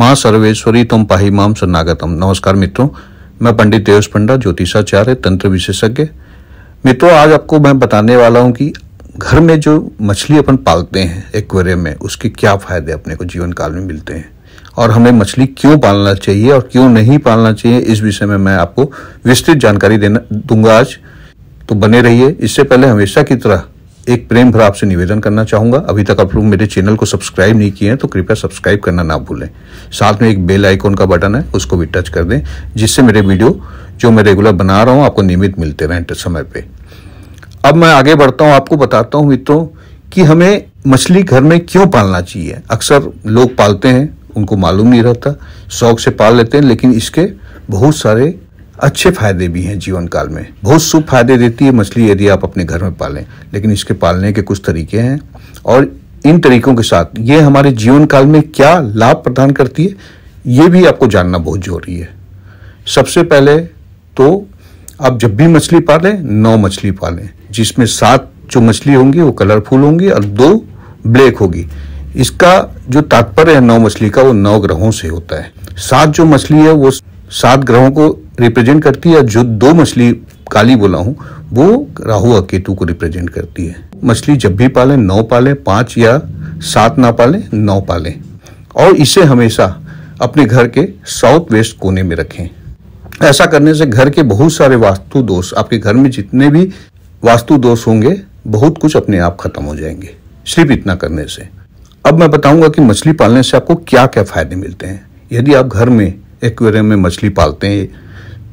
माँ सर्वेश्वरी तुम पाही माम शरणागतम नमस्कार मित्रों मैं पंडित देवेश पंडा ज्योतिषाचार्य तंत्र विशेषज्ञ मित्रों आज आपको मैं बताने वाला हूँ कि घर में जो मछली अपन पालते हैं एक्वेरियम में उसके क्या फायदे अपने को जीवन काल में मिलते हैं और हमें मछली क्यों पालना चाहिए और क्यों नहीं पालना चाहिए इस विषय में मैं आपको विस्तृत जानकारी देना दूंगा आज तो बने रहिए इससे पहले हमेशा की तरह एक प्रेम भरा आपसे निवेदन करना चाहूंगा अभी तक आप लोग मेरे चैनल को सब्सक्राइब नहीं किए हैं तो कृपया सब्सक्राइब करना ना भूलें साथ में एक बेल आइकॉन का बटन है उसको भी टच कर दें जिससे मेरे वीडियो जो मैं रेगुलर बना रहा हूँ आपको नियमित मिलते रहें समय पर अब मैं आगे बढ़ता हूँ आपको बताता हूँ मित्रों कि हमें मछली घर में क्यों पालना चाहिए अक्सर लोग पालते हैं उनको मालूम नहीं रहता शौक से पाल लेते हैं लेकिन इसके बहुत सारे अच्छे फायदे भी हैं जीवन काल में बहुत शुभ फायदे देती है मछली यदि आप अपने घर में पालें लेकिन इसके पालने के कुछ तरीके हैं और इन तरीकों के साथ ये हमारे जीवन काल में क्या लाभ प्रदान करती है ये भी आपको जानना बहुत जरूरी है सबसे पहले तो आप जब भी मछली पालें नौ मछली पालें जिसमें सात जो मछली होंगी वो कलरफुल होंगी और दो ब्लैक होगी इसका जो तात्पर्य है नौ मछली का वो नौ ग्रहों से होता है सात जो मछली है वो सात ग्रहों को रिप्रेजेंट करती है जो दो मछली काली बोला हूँ वो राहु और केतु को रिप्रेजेंट करती है मछली जब भी पाले नौ पाले पांच या सात ना पाले नौ पाले और इसे हमेशा अपने घर के साउथ वेस्ट कोने में रखें ऐसा करने से घर के बहुत सारे वास्तु दोष आपके घर में जितने भी वास्तु दोष होंगे बहुत कुछ अपने आप खत्म हो जाएंगे सिर्फ इतना करने से अब मैं बताऊंगा कि मछली पालने से आपको क्या क्या फायदे मिलते हैं यदि आप घर में एक्वेरियम में मछली पालते हैं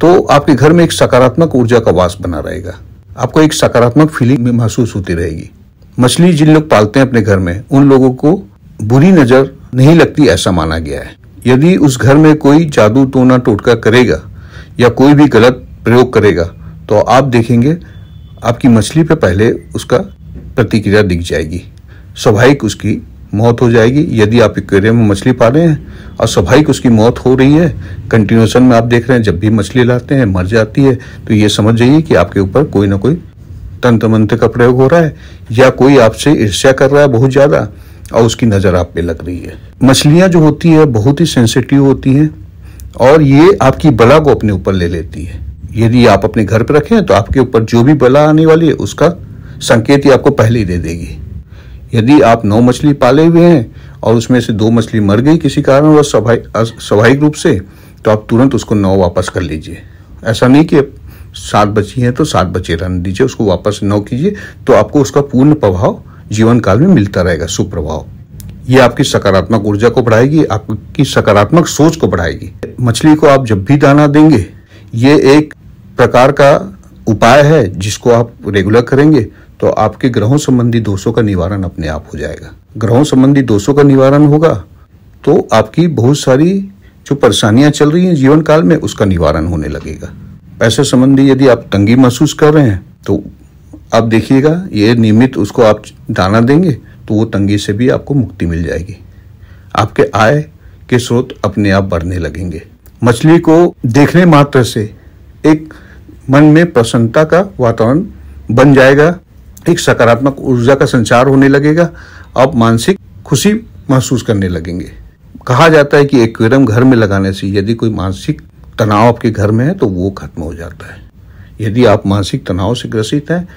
तो आपके घर में एक सकारात्मक ऊर्जा का वास बना रहेगा आपको एक सकारात्मक फीलिंग महसूस होती रहेगी मछली जिन लोग पालते हैं अपने घर में उन लोगों को बुरी नजर नहीं लगती ऐसा माना गया है यदि उस घर में कोई जादू टोना टोटका करेगा या कोई भी गलत प्रयोग करेगा तो आप देखेंगे आपकी मछली पे पहले उसका प्रतिक्रिया दिख जाएगी स्वाभाविक उसकी मौत हो जाएगी यदि आप एक्वेरियम में मछली पा रहे हैं और स्वाभाविक उसकी मौत हो रही है कंटिन्यूशन में आप देख रहे हैं जब भी मछली लाते हैं मर जाती है तो ये समझ जाइए कि आपके ऊपर कोई ना कोई तंत्र मंत्र का प्रयोग हो रहा है या कोई आपसे ईर्ष्या कर रहा है बहुत ज्यादा और उसकी नजर आप पे लग रही है मछलियां जो होती है बहुत ही सेंसिटिव होती है और ये आपकी बला को अपने ऊपर ले लेती है यदि आप अपने घर पर रखें तो आपके ऊपर जो भी बला आने वाली है उसका संकेत ही आपको पहले ही दे देगी यदि आप नौ मछली पाले हुए हैं और उसमें से दो मछली मर गई किसी कारण और स्वाभाविक रूप से तो आप तुरंत उसको नौ वापस कर लीजिए ऐसा नहीं कि सात बची हैं तो सात बचे रहने दीजिए उसको वापस नौ कीजिए तो आपको उसका पूर्ण प्रभाव जीवन काल में मिलता रहेगा सुप्रभाव ये आपकी सकारात्मक ऊर्जा को बढ़ाएगी आपकी सकारात्मक सोच को बढ़ाएगी मछली को आप जब भी दाना देंगे ये एक प्रकार का उपाय है जिसको आप रेगुलर करेंगे तो आपके ग्रहों संबंधी दोषों का निवारण अपने आप हो जाएगा ग्रहों संबंधी दोषों का निवारण होगा तो आपकी बहुत सारी जो परेशानियां चल रही हैं जीवन काल में उसका निवारण होने लगेगा पैसे संबंधी यदि आप तंगी महसूस कर रहे हैं तो आप देखिएगा ये नियमित उसको आप दाना देंगे तो वो तंगी से भी आपको मुक्ति मिल जाएगी आपके आय के स्रोत अपने आप बढ़ने लगेंगे मछली को देखने मात्र से एक मन में प्रसन्नता का वातावरण बन जाएगा एक सकारात्मक ऊर्जा का संचार होने लगेगा आप मानसिक खुशी महसूस करने लगेंगे कहा जाता है कि एक्वेरियम घर में लगाने से यदि कोई मानसिक तनाव आपके घर में है तो वो खत्म हो जाता है यदि आप मानसिक तनाव से ग्रसित हैं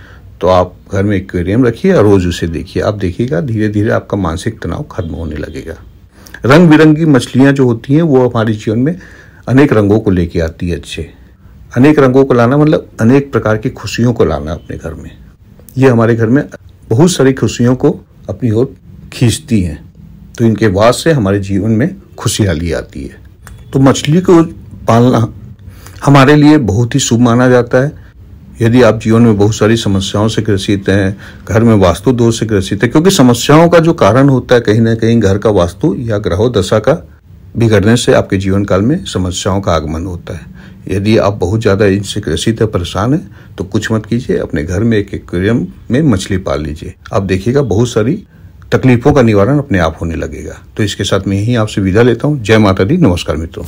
तो आप घर में एक्वेरियम रखिए और रोज उसे देखिए आप देखिएगा धीरे धीरे आपका मानसिक तनाव खत्म होने लगेगा रंग बिरंगी मछलियां जो होती हैं वो हमारे जीवन में अनेक रंगों को लेके आती है अच्छे अनेक रंगों को लाना मतलब अनेक प्रकार की खुशियों को लाना अपने घर में ये हमारे घर में बहुत सारी खुशियों को अपनी ओर खींचती हैं तो इनके बाद से हमारे जीवन में खुशहाली आती है तो मछली को पालना हमारे लिए बहुत ही शुभ माना जाता है यदि आप जीवन में बहुत सारी समस्याओं से ग्रसित हैं घर में वास्तु दोष से ग्रसित है क्योंकि समस्याओं का जो कारण होता है कहीं ना कहीं घर का वास्तु या ग्रहो दशा का बिगड़ने से आपके जीवन काल में समस्याओं का आगमन होता है यदि आप बहुत ज़्यादा इनसे ग्रसित है परेशान है तो कुछ मत कीजिए अपने घर में एक एक्वेरियम में मछली पाल लीजिए आप देखिएगा बहुत सारी तकलीफों का निवारण अपने आप होने लगेगा तो इसके साथ मैं यही आपसे विदा लेता हूँ जय माता दी नमस्कार मित्रों